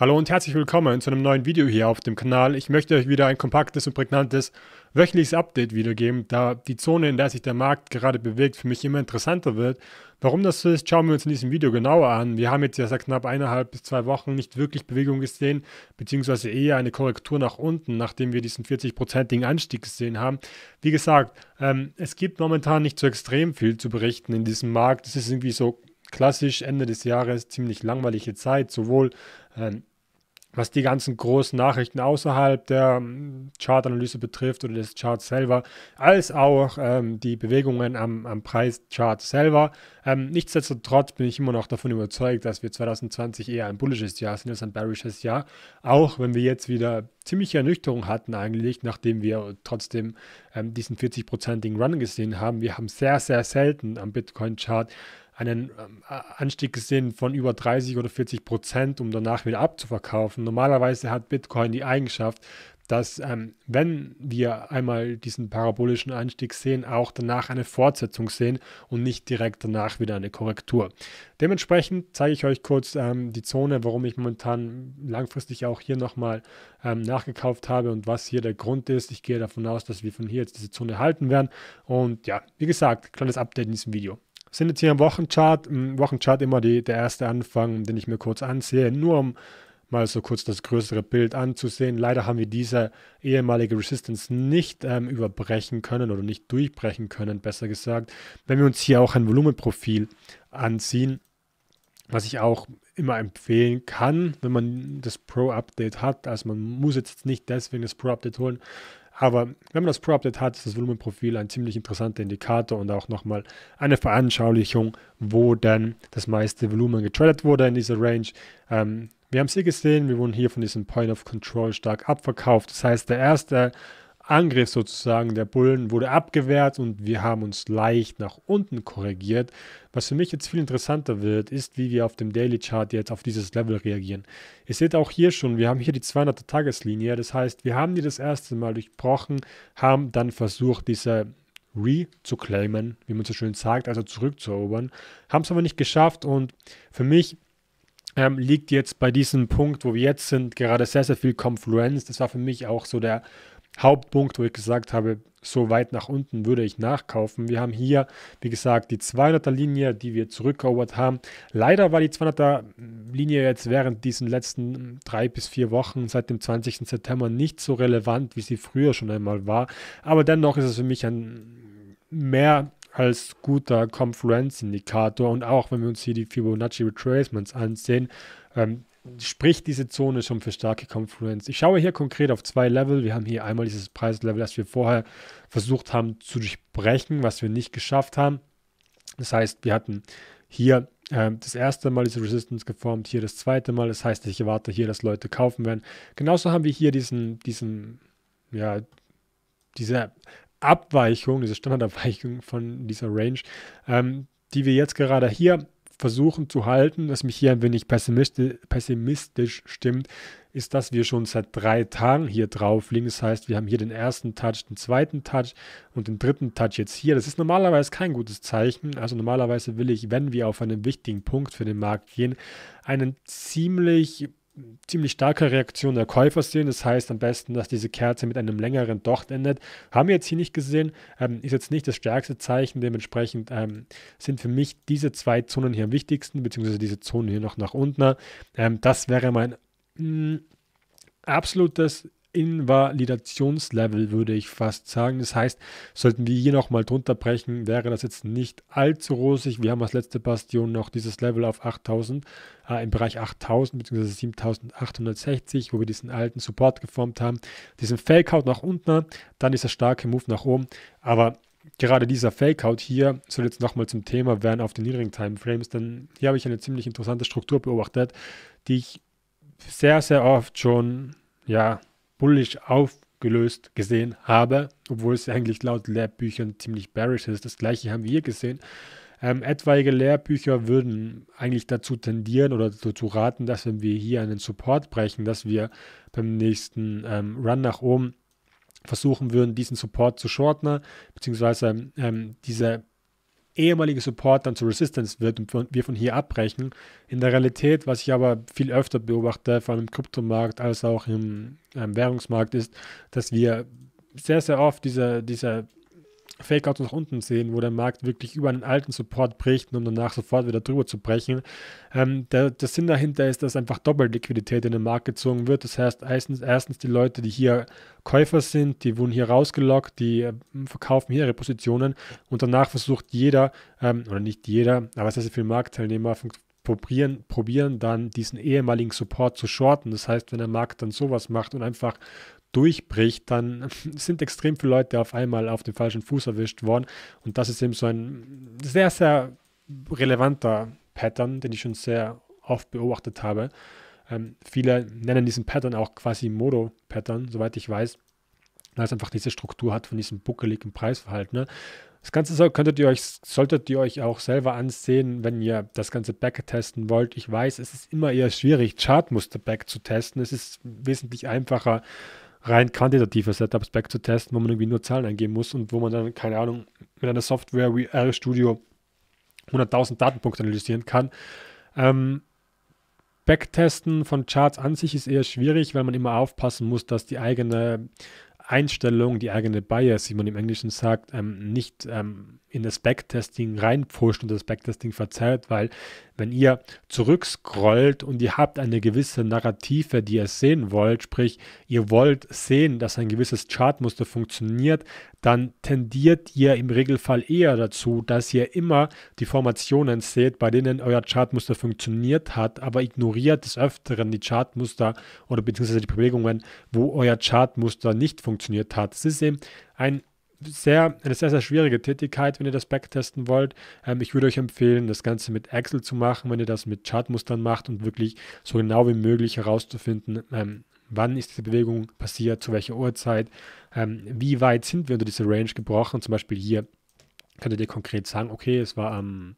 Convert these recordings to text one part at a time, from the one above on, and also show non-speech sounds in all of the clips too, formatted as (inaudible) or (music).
Hallo und herzlich willkommen zu einem neuen Video hier auf dem Kanal. Ich möchte euch wieder ein kompaktes und prägnantes wöchentliches Update wiedergeben, da die Zone, in der sich der Markt gerade bewegt, für mich immer interessanter wird. Warum das so ist, schauen wir uns in diesem Video genauer an. Wir haben jetzt ja seit knapp eineinhalb bis zwei Wochen nicht wirklich Bewegung gesehen, beziehungsweise eher eine Korrektur nach unten, nachdem wir diesen 40-prozentigen Anstieg gesehen haben. Wie gesagt, ähm, es gibt momentan nicht so extrem viel zu berichten in diesem Markt. Es ist irgendwie so klassisch Ende des Jahres ziemlich langweilige Zeit, sowohl ähm, was die ganzen großen Nachrichten außerhalb der ähm, Chartanalyse betrifft oder des Charts selber, als auch ähm, die Bewegungen am, am Preischart selber. Ähm, nichtsdestotrotz bin ich immer noch davon überzeugt, dass wir 2020 eher ein bullisches Jahr sind als ein bearishes Jahr, auch wenn wir jetzt wieder ziemliche Ernüchterung hatten eigentlich, nachdem wir trotzdem ähm, diesen 40-prozentigen Run gesehen haben. Wir haben sehr, sehr selten am Bitcoin-Chart einen ähm, Anstieg gesehen von über 30 oder 40 Prozent, um danach wieder abzuverkaufen. Normalerweise hat Bitcoin die Eigenschaft, dass ähm, wenn wir einmal diesen parabolischen Anstieg sehen, auch danach eine Fortsetzung sehen und nicht direkt danach wieder eine Korrektur. Dementsprechend zeige ich euch kurz ähm, die Zone, warum ich momentan langfristig auch hier nochmal ähm, nachgekauft habe und was hier der Grund ist. Ich gehe davon aus, dass wir von hier jetzt diese Zone halten werden. Und ja, wie gesagt, kleines Update in diesem Video sind jetzt hier im Wochenchart. Im Wochenchart immer die, der erste Anfang, den ich mir kurz ansehe, nur um mal so kurz das größere Bild anzusehen. Leider haben wir diese ehemalige Resistance nicht ähm, überbrechen können oder nicht durchbrechen können, besser gesagt. Wenn wir uns hier auch ein Volumenprofil anziehen, was ich auch immer empfehlen kann, wenn man das Pro-Update hat. Also man muss jetzt nicht deswegen das Pro-Update holen, aber wenn man das Pro-Update hat, ist das Volumenprofil ein ziemlich interessanter Indikator und auch nochmal eine Veranschaulichung, wo denn das meiste Volumen getradet wurde in dieser Range. Ähm, wir haben es hier gesehen, wir wurden hier von diesem Point of Control stark abverkauft. Das heißt, der erste Angriff sozusagen der Bullen wurde abgewehrt und wir haben uns leicht nach unten korrigiert. Was für mich jetzt viel interessanter wird, ist, wie wir auf dem Daily Chart jetzt auf dieses Level reagieren. Ihr seht auch hier schon, wir haben hier die 200er Tageslinie, das heißt, wir haben die das erste Mal durchbrochen, haben dann versucht, diese Re zu claimen, wie man so schön sagt, also zurückzuerobern, haben es aber nicht geschafft und für mich ähm, liegt jetzt bei diesem Punkt, wo wir jetzt sind, gerade sehr, sehr viel Konfluenz. Das war für mich auch so der Hauptpunkt, wo ich gesagt habe, so weit nach unten würde ich nachkaufen. Wir haben hier, wie gesagt, die 200er Linie, die wir zurückerobert haben. Leider war die 200er Linie jetzt während diesen letzten drei bis vier Wochen seit dem 20. September nicht so relevant, wie sie früher schon einmal war. Aber dennoch ist es für mich ein mehr als guter Confluence-Indikator. und auch wenn wir uns hier die Fibonacci Retracements ansehen, ähm, spricht diese Zone schon für starke Confluence. Ich schaue hier konkret auf zwei Level. Wir haben hier einmal dieses Preislevel, das wir vorher versucht haben zu durchbrechen, was wir nicht geschafft haben. Das heißt, wir hatten hier äh, das erste Mal diese Resistance geformt, hier das zweite Mal. Das heißt, ich erwarte hier, dass Leute kaufen werden. Genauso haben wir hier diesen, diesen, ja, diese Abweichung, diese Standardabweichung von dieser Range, ähm, die wir jetzt gerade hier versuchen zu halten, was mich hier ein wenig pessimistisch stimmt, ist, dass wir schon seit drei Tagen hier drauf liegen. Das heißt, wir haben hier den ersten Touch, den zweiten Touch und den dritten Touch jetzt hier. Das ist normalerweise kein gutes Zeichen. Also normalerweise will ich, wenn wir auf einen wichtigen Punkt für den Markt gehen, einen ziemlich ziemlich starke Reaktion der Käufer sehen. Das heißt am besten, dass diese Kerze mit einem längeren Docht endet. Haben wir jetzt hier nicht gesehen, ähm, ist jetzt nicht das stärkste Zeichen. Dementsprechend ähm, sind für mich diese zwei Zonen hier am wichtigsten, beziehungsweise diese Zonen hier noch nach unten. Ähm, das wäre mein mh, mm, absolutes Invalidationslevel, würde ich fast sagen. Das heißt, sollten wir hier nochmal drunter brechen, wäre das jetzt nicht allzu rosig. Wir haben als letzte Bastion noch dieses Level auf 8000, äh, im Bereich 8000 bzw. 7860, wo wir diesen alten Support geformt haben. Diesen Fakeout nach unten, dann dieser starke Move nach oben. Aber gerade dieser Fakeout hier soll jetzt nochmal zum Thema werden auf den niedrigen Timeframes, denn hier habe ich eine ziemlich interessante Struktur beobachtet, die ich sehr, sehr oft schon, ja, bullish aufgelöst gesehen habe, obwohl es eigentlich laut Lehrbüchern ziemlich bearish ist. Das gleiche haben wir gesehen. Ähm, etwaige Lehrbücher würden eigentlich dazu tendieren oder dazu raten, dass wenn wir hier einen Support brechen, dass wir beim nächsten ähm, Run nach oben versuchen würden, diesen Support zu shorten, beziehungsweise ähm, diese ehemalige Support dann zu Resistance wird und wir von hier abbrechen. In der Realität, was ich aber viel öfter beobachte, vor allem im Kryptomarkt als auch im, im ähm, Währungsmarkt, ist, dass wir sehr, sehr oft diese, diese Fakeouts nach unten sehen, wo der Markt wirklich über einen alten Support bricht, um danach sofort wieder drüber zu brechen. Ähm, der, der, Sinn dahinter ist, dass einfach Doppelliquidität in den Markt gezogen wird. Das heißt, erstens, erstens die Leute, die hier Käufer sind, die wurden hier rausgelockt, die äh, verkaufen hier ihre Positionen und danach versucht jeder, ähm, oder nicht jeder, aber es ist heißt, viele Marktteilnehmer probieren, probieren dann diesen ehemaligen Support zu shorten. Das heißt, wenn der Markt dann sowas macht und einfach durchbricht, dann (laughs) sind extrem viele Leute auf einmal auf den falschen Fuß erwischt worden. Und das ist eben so ein sehr, sehr relevanter Pattern, den ich schon sehr oft beobachtet habe. Ähm, viele nennen diesen Pattern auch quasi Modo-Pattern, soweit ich weiß, weil es einfach diese Struktur hat von diesem buckeligen Preisverhalten. Ne? Das Ganze soll, könntet ihr euch, solltet ihr euch auch selber ansehen, wenn ihr das ganze backtesten wollt. Ich weiß, es ist immer eher schwierig, Chartmuster Back zu testen. Es ist wesentlich einfacher, rein quantitative Setups backzutesten, wo man irgendwie nur Zahlen eingeben muss und wo man dann, keine Ahnung, mit einer Software wie RStudio 100.000 Datenpunkte analysieren kann. Ähm, Backtesten von Charts an sich ist eher schwierig, weil man immer aufpassen muss, dass die eigene Einstellung, die eigene Bias, wie man im Englischen sagt, ähm, nicht ähm, in das Backtesting reinpfuscht und das Backtesting verzerrt, weil wenn ihr zurückscrollt und ihr habt eine gewisse Narrative, die ihr sehen wollt, sprich ihr wollt sehen, dass ein gewisses Chartmuster funktioniert, dann tendiert ihr im Regelfall eher dazu, dass ihr immer die Formationen seht, bei denen euer Chartmuster funktioniert hat, aber ignoriert des Öfteren die Chartmuster oder beziehungsweise die Bewegungen, wo euer Chartmuster nicht funktioniert hat. Es ist eben ein sehr, eine sehr, sehr schwierige Tätigkeit, wenn ihr das backtesten wollt. Ähm, ich würde euch empfehlen, das Ganze mit Excel zu machen, wenn ihr das mit Chartmustern macht und wirklich so genau wie möglich herauszufinden, ähm, wann ist diese Bewegung passiert, zu welcher Uhrzeit, ähm, wie weit sind wir unter diese Range gebrochen. Zum Beispiel hier könntet ihr konkret sagen, okay, es war am...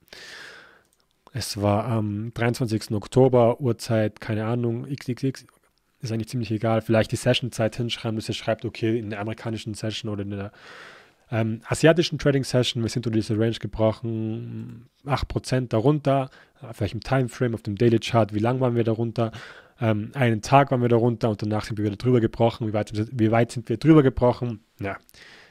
es war am 23. Oktober, Uhrzeit, keine Ahnung, xxx, ist eigentlich ziemlich egal. Vielleicht die Session-Zeit hinschreiben, dass ihr schreibt, okay, in der amerikanischen Session oder in der ähm, asiatischen Trading-Session, wir sind unter diese Range gebrochen, 8% darunter, vielleicht im Timeframe, auf dem Daily-Chart, wie lang waren wir darunter, ähm, einen Tag waren wir darunter und danach sind wir wieder drüber gebrochen, wie weit, wie weit sind wir drüber gebrochen. Ja,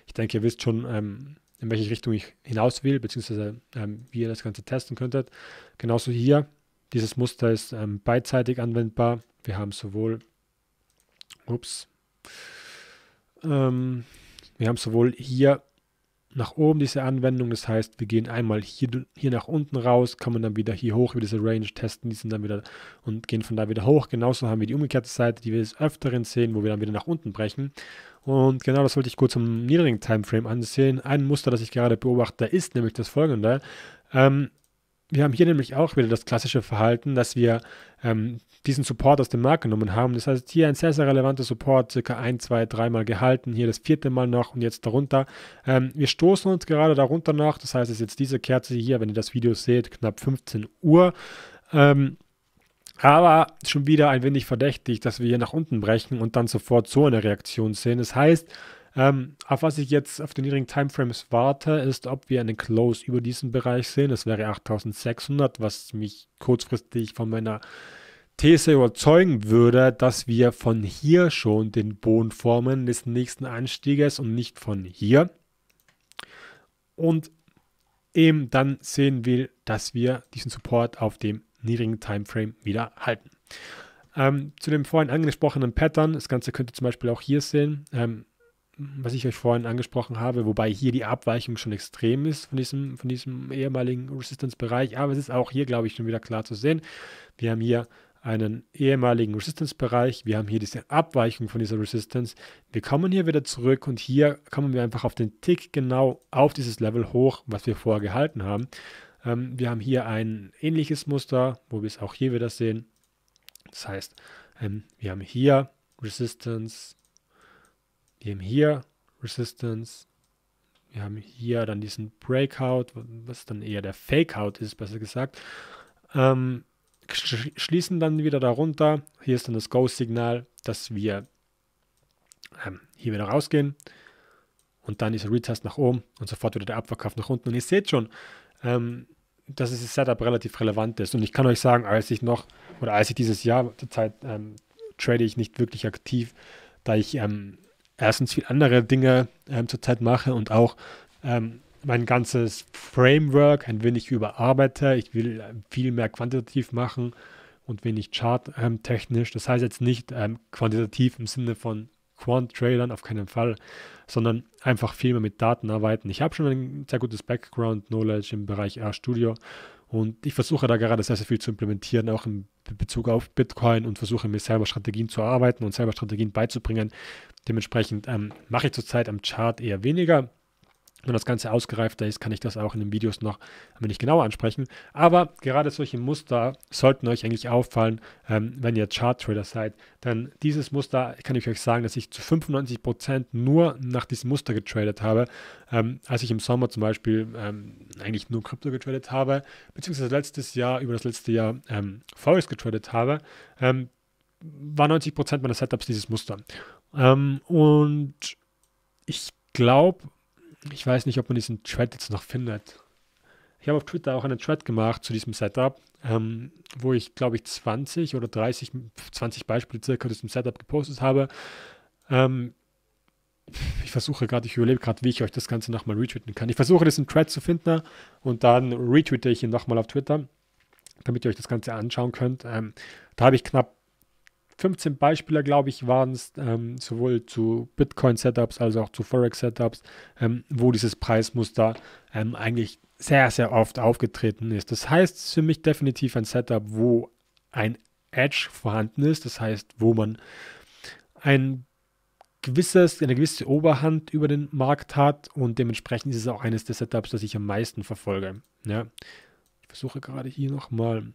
ich denke, ihr wisst schon, ähm, in welche Richtung ich hinaus will, beziehungsweise ähm, wie ihr das Ganze testen könntet. Genauso hier, dieses Muster ist ähm, beidseitig anwendbar. Wir haben sowohl Ups. Ähm, wir haben sowohl hier nach oben diese Anwendung, das heißt, wir gehen einmal hier, hier nach unten raus, kommen dann wieder hier hoch über diese Range, testen diesen dann wieder und gehen von da wieder hoch. Genauso haben wir die umgekehrte Seite, die wir des Öfteren sehen, wo wir dann wieder nach unten brechen. Und genau das wollte ich kurz im niedrigen Timeframe ansehen. Ein Muster, das ich gerade beobachte, ist nämlich das folgende. Ähm, wir haben hier nämlich auch wieder das klassische Verhalten, dass wir ähm, diesen Support aus dem Markt genommen haben. Das heißt, hier ein sehr, sehr relevanter Support, circa ein, zwei, dreimal gehalten, hier das vierte Mal noch und jetzt darunter. Ähm, wir stoßen uns gerade darunter noch, das heißt, es ist jetzt diese Kerze hier, wenn ihr das Video seht, knapp 15 Uhr. Ähm, aber schon wieder ein wenig verdächtig, dass wir hier nach unten brechen und dann sofort so eine Reaktion sehen. Das heißt, ähm, auf was ich jetzt auf den niedrigen Timeframes warte, ist, ob wir einen Close über diesen Bereich sehen. Das wäre 8600, was mich kurzfristig von meiner These überzeugen würde, dass wir von hier schon den Boden formen des nächsten Anstieges und nicht von hier. Und eben dann sehen will, dass wir diesen Support auf dem niedrigen Timeframe wieder halten. Ähm, zu dem vorhin angesprochenen Pattern, das Ganze könnt ihr zum Beispiel auch hier sehen, ähm, was ich euch vorhin angesprochen habe, wobei hier die Abweichung schon extrem ist von diesem, von diesem ehemaligen Resistance-Bereich. Aber es ist auch hier, glaube ich, schon wieder klar zu sehen. Wir haben hier einen ehemaligen Resistance-Bereich. Wir haben hier diese Abweichung von dieser Resistance. Wir kommen hier wieder zurück und hier kommen wir einfach auf den Tick genau auf dieses Level hoch, was wir vorher gehalten haben. Ähm, wir haben hier ein ähnliches Muster, wo wir es auch hier wieder sehen. Das heißt, ähm, wir haben hier Resistance, wir haben hier Resistance. Wir haben hier dann diesen Breakout, was dann eher der Fakeout ist, besser gesagt. Ähm, schließen dann wieder darunter. Hier ist dann das Go-Signal, dass wir ähm, hier wieder rausgehen. Und dann dieser Retest nach oben und sofort wieder der Abverkauf nach unten. Und ihr seht schon, ähm, dass dieses Setup relativ relevant ist. Und ich kann euch sagen, als ich noch, oder als ich dieses Jahr, zur Zeit ähm, trade ich nicht wirklich aktiv, da ich ähm, erstens viel andere Dinge ähm, zurzeit mache und auch ähm, mein ganzes Framework ein wenig überarbeite. Ich will äh, viel mehr quantitativ machen und wenig charttechnisch. Ähm, das heißt jetzt nicht ähm, quantitativ im Sinne von quant trailern auf keinen Fall, sondern einfach viel mehr mit Daten arbeiten. Ich habe schon ein sehr gutes Background-Knowledge im Bereich RStudio und ich versuche da gerade sehr, sehr viel zu implementieren, auch in Bezug auf Bitcoin und versuche mir selber Strategien zu erarbeiten und selber Strategien beizubringen. Dementsprechend ähm, mache ich zurzeit am Chart eher weniger. Wenn das Ganze ausgereifter ist, kann ich das auch in den Videos noch ein wenig genauer ansprechen. Aber gerade solche Muster sollten euch eigentlich auffallen, ähm, wenn ihr Chart-Trader seid. Denn dieses Muster kann ich euch sagen, dass ich zu 95% nur nach diesem Muster getradet habe. Ähm, als ich im Sommer zum Beispiel ähm, eigentlich nur Krypto getradet habe, beziehungsweise letztes Jahr, über das letzte Jahr ähm, Forex getradet habe, ähm, war 90% meiner Setups dieses Muster. Ähm, und ich glaube, ich weiß nicht, ob man diesen Thread jetzt noch findet. Ich habe auf Twitter auch einen Thread gemacht zu diesem Setup, ähm, wo ich, glaube ich, 20 oder 30, 20 Beispiele circa zu diesem Setup gepostet habe. Ähm, ich versuche gerade, ich überlebe gerade, wie ich euch das Ganze nochmal retweeten kann. Ich versuche, diesen Thread zu finden und dann retweete ich ihn nochmal auf Twitter, damit ihr euch das Ganze anschauen könnt. Ähm, da habe ich knapp 15 Beispiele, glaube ich, waren es ähm, sowohl zu Bitcoin-Setups als auch zu Forex-Setups, ähm, wo dieses Preismuster ähm, eigentlich sehr, sehr oft aufgetreten ist. Das heißt für mich definitiv ein Setup, wo ein Edge vorhanden ist, das heißt, wo man ein gewisses, eine gewisse Oberhand über den Markt hat und dementsprechend ist es auch eines der Setups, das ich am meisten verfolge. Ja. Ich versuche gerade hier nochmal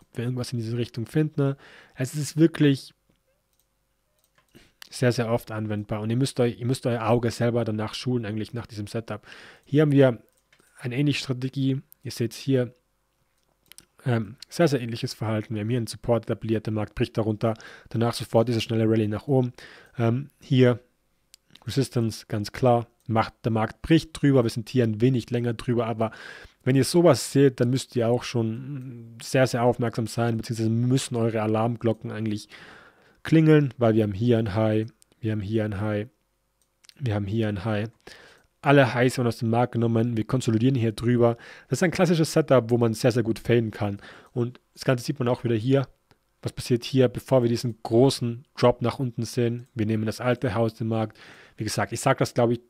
ob wir irgendwas in diese Richtung finden. Ne? Also es ist wirklich sehr, sehr oft anwendbar und ihr müsst, euch, ihr müsst euer Auge selber danach schulen, eigentlich nach diesem Setup. Hier haben wir eine ähnliche Strategie. Ihr seht hier ähm, sehr, sehr ähnliches Verhalten. Wir haben hier einen Support etabliert, der Markt bricht darunter, danach sofort diese schnelle Rallye nach oben. Ähm, hier Resistance, ganz klar, macht, der Markt bricht drüber, wir sind hier ein wenig länger drüber, aber wenn ihr sowas seht, dann müsst ihr auch schon sehr, sehr aufmerksam sein, beziehungsweise müssen eure Alarmglocken eigentlich klingeln, weil wir haben hier ein High, wir haben hier ein High, wir haben hier ein High. Alle Highs werden aus dem Markt genommen, wir konsolidieren hier drüber. Das ist ein klassisches Setup, wo man sehr, sehr gut faden kann. Und das Ganze sieht man auch wieder hier. Was passiert hier, bevor wir diesen großen Drop nach unten sehen? Wir nehmen das alte Haus den Markt. Wie gesagt, ich sage das, glaube ich,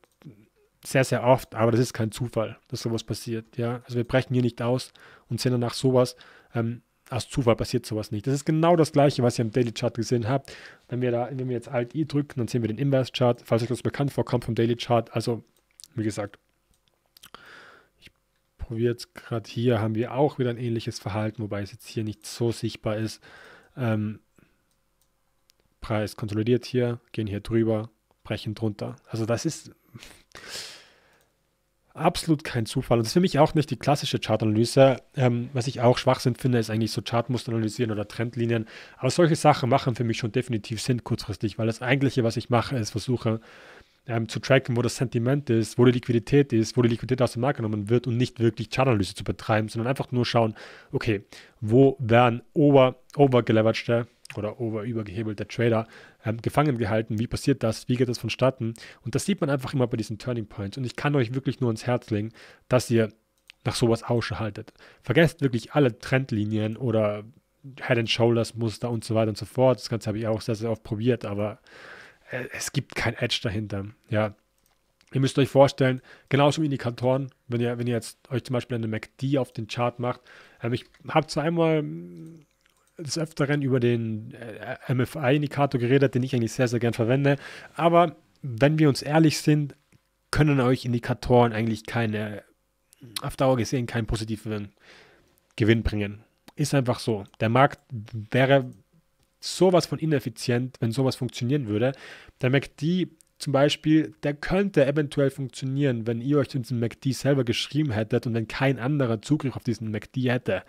sehr, sehr oft, aber das ist kein Zufall, dass sowas passiert. Ja? Also wir brechen hier nicht aus und sehen danach sowas. Ähm, aus Zufall passiert sowas nicht. Das ist genau das gleiche, was ihr im Daily Chart gesehen habt. Wenn wir da, wenn wir jetzt Alt I drücken, dann sehen wir den Inverse Chart, falls euch das bekannt vorkommt vom Daily Chart. Also, wie gesagt, ich probiere jetzt gerade hier, haben wir auch wieder ein ähnliches Verhalten, wobei es jetzt hier nicht so sichtbar ist. Ähm, Preis konsolidiert hier, gehen hier drüber, brechen drunter. Also das ist absolut kein Zufall. Und das ist für mich auch nicht die klassische Chartanalyse. Ähm, was ich auch Schwachsinn finde, ist eigentlich so Chartmuster analysieren oder Trendlinien. Aber solche Sachen machen für mich schon definitiv Sinn kurzfristig, weil das eigentliche, was ich mache, ist versuche ähm, zu tracken, wo das Sentiment ist, wo die Liquidität ist, wo die Liquidität aus dem Markt genommen wird und nicht wirklich Chartanalyse zu betreiben, sondern einfach nur schauen, okay, wo werden over, overgeleveragte oder over übergehebelter Trader ähm, gefangen gehalten. Wie passiert das? Wie geht das vonstatten? Und das sieht man einfach immer bei diesen Turning Points. Und ich kann euch wirklich nur ans Herz legen, dass ihr nach sowas Ausschau haltet. Vergesst wirklich alle Trendlinien oder Head and Shoulders Muster und so weiter und so fort. Das Ganze habe ich auch sehr, sehr oft probiert, aber äh, es gibt kein Edge dahinter. Ja, Ihr müsst euch vorstellen, genauso wie Indikatoren, wenn ihr, wenn ihr jetzt euch zum Beispiel eine MACD auf den Chart macht. Ähm, ich habe zweimal des Öfteren über den äh, MFI-Indikator geredet, den ich eigentlich sehr, sehr gern verwende. Aber wenn wir uns ehrlich sind, können euch Indikatoren eigentlich keine, auf Dauer gesehen, keinen positiven Gewinn bringen. Ist einfach so. Der Markt wäre sowas von ineffizient, wenn sowas funktionieren würde. Der MACD zum Beispiel, der könnte eventuell funktionieren, wenn ihr euch diesen MACD selber geschrieben hättet und wenn kein anderer Zugriff auf diesen MACD hätte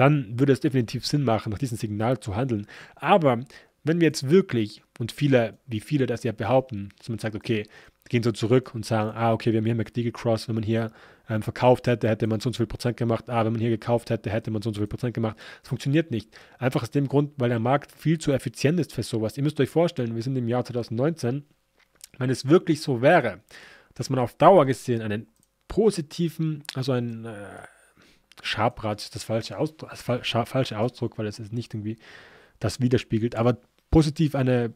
dann würde es definitiv Sinn machen, nach diesem Signal zu handeln. Aber wenn wir jetzt wirklich, und viele, wie viele das ja behaupten, dass man sagt, okay, gehen so zurück und sagen, ah, okay, wir haben hier McDeagle Cross, wenn man hier ähm, verkauft hätte, hätte man so und so viel Prozent gemacht, ah, wenn man hier gekauft hätte, hätte man so und so viel Prozent gemacht. Das funktioniert nicht. Einfach aus dem Grund, weil der Markt viel zu effizient ist für sowas. Ihr müsst euch vorstellen, wir sind im Jahr 2019, wenn es wirklich so wäre, dass man auf Dauer gesehen einen positiven, also einen äh, Schabrat ist das falsche, Ausdruck, das falsche Ausdruck, weil es ist nicht irgendwie das widerspiegelt, aber positiv eine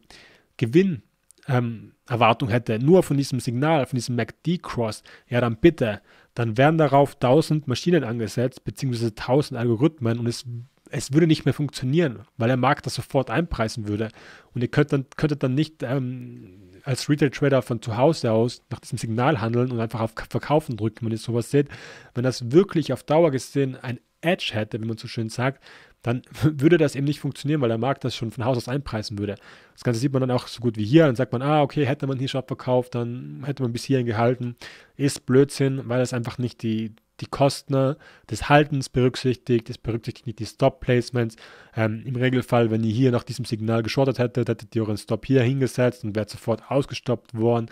Gewinnerwartung ähm, hätte, nur von diesem Signal, von diesem MACD-Cross, ja dann bitte, dann werden darauf 1000 Maschinen angesetzt, beziehungsweise 1000 Algorithmen und es es würde nicht mehr funktionieren, weil der Markt das sofort einpreisen würde. Und ihr könnt dann, könntet dann nicht ähm, als Retail-Trader von zu Hause aus nach diesem Signal handeln und einfach auf Verkaufen drücken, wenn ihr sowas seht. Wenn das wirklich auf Dauer gesehen ein Edge hätte, wie man so schön sagt, dann (laughs) würde das eben nicht funktionieren, weil der Markt das schon von Haus aus einpreisen würde. Das Ganze sieht man dann auch so gut wie hier. Dann sagt man, ah, okay, hätte man hier schon abverkauft, dann hätte man bis hierhin gehalten. Ist Blödsinn, weil das einfach nicht die, die Kosten des Haltens berücksichtigt, es berücksichtigt nicht die Stop-Placements. Ähm, Im Regelfall, wenn ihr hier nach diesem Signal geschortet hättet, hättet ihr euren Stop hier hingesetzt und wärt sofort ausgestoppt worden.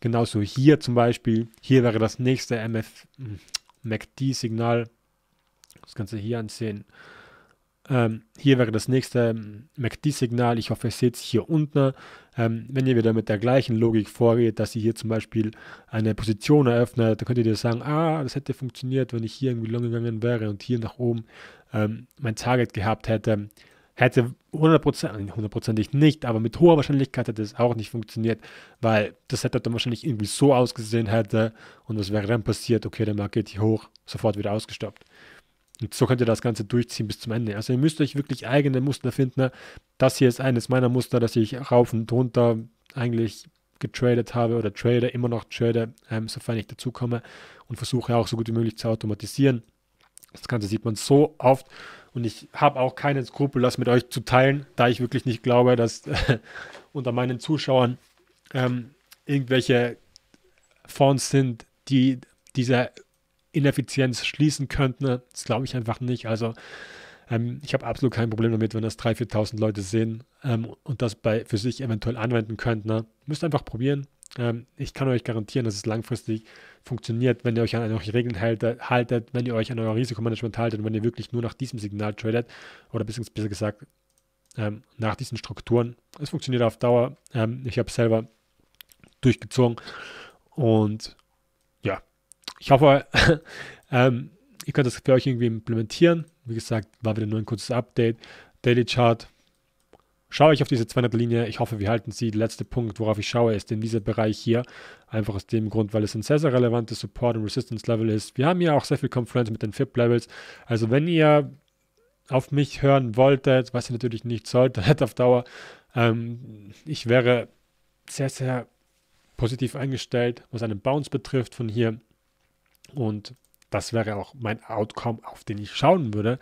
Genauso hier zum Beispiel. Hier wäre das nächste MF, MACD-Signal. Das Ganze hier ansehen. Ähm, hier wäre das nächste MACD-Signal. Ähm, ich hoffe, ihr seht es hier unten. Ähm, wenn ihr wieder mit der gleichen Logik vorgeht, dass ihr hier zum Beispiel eine Position eröffnet, dann könnt ihr sagen, ah, das hätte funktioniert, wenn ich hier irgendwie long gegangen wäre und hier nach oben ähm, mein Target gehabt hätte. Hätte 100%, hundertprozentig nicht, aber mit hoher Wahrscheinlichkeit hätte es auch nicht funktioniert, weil das hätte dann wahrscheinlich irgendwie so ausgesehen hätte und was wäre dann passiert? Okay, der Markt geht hier hoch, sofort wieder ausgestoppt. Und so könnt ihr das Ganze durchziehen bis zum Ende. Also ihr müsst euch wirklich eigene Muster finden. Ne? Das hier ist eines meiner Muster, das ich rauf und runter eigentlich getradet habe oder trade, immer noch trade, ähm, sofern ich dazu komme und versuche auch so gut wie möglich zu automatisieren. Das Ganze sieht man so oft und ich habe auch keinen Skrupel, das mit euch zu teilen, da ich wirklich nicht glaube, dass äh, (laughs) unter meinen Zuschauern ähm, irgendwelche Fonds sind, die diese Ineffizienz schließen könnten. Das glaube ich einfach nicht. Also ähm, ich habe absolut kein Problem damit, wenn das 3.000, 4.000 Leute sehen ähm, und das bei, für sich eventuell anwenden könnten. Ne? Müsst einfach probieren. Ähm, ich kann euch garantieren, dass es langfristig funktioniert, wenn ihr euch an eure Regeln haltet, haltet, wenn ihr euch an euer Risikomanagement haltet und wenn ihr wirklich nur nach diesem Signal tradet oder besser gesagt ähm, nach diesen Strukturen. Es funktioniert auf Dauer. Ähm, ich habe selber durchgezogen und ich hoffe, (laughs) ähm, ihr könnt das für euch irgendwie implementieren. Wie gesagt, war wieder nur ein kurzes Update. Daily Chart. Schaue ich auf diese 200 Linie. Ich hoffe, wir halten sie. Der letzte Punkt, worauf ich schaue, ist in dieser Bereich hier. Einfach aus dem Grund, weil es ein sehr, sehr relevantes Support- und Resistance-Level ist. Wir haben ja auch sehr viel Konferenz mit den FIP-Levels. Also, wenn ihr auf mich hören wolltet, was ihr natürlich nicht solltet (laughs) auf Dauer, ähm, ich wäre sehr, sehr positiv eingestellt, was einen Bounce betrifft von hier. Und das wäre auch mein Outcome, auf den ich schauen würde.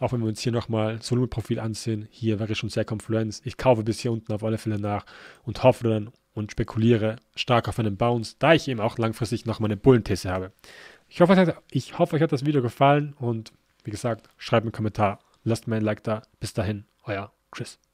Auch wenn wir uns hier nochmal das profil ansehen, hier wäre schon sehr Confluenz. Ich kaufe bis hier unten auf alle Fälle nach und hoffe dann und spekuliere stark auf einen Bounce, da ich eben auch langfristig noch meine Bullenthese habe. Ich hoffe, hat, ich hoffe, euch hat das Video gefallen und wie gesagt, schreibt mir einen Kommentar, lasst mir ein Like da. Bis dahin, euer Chris.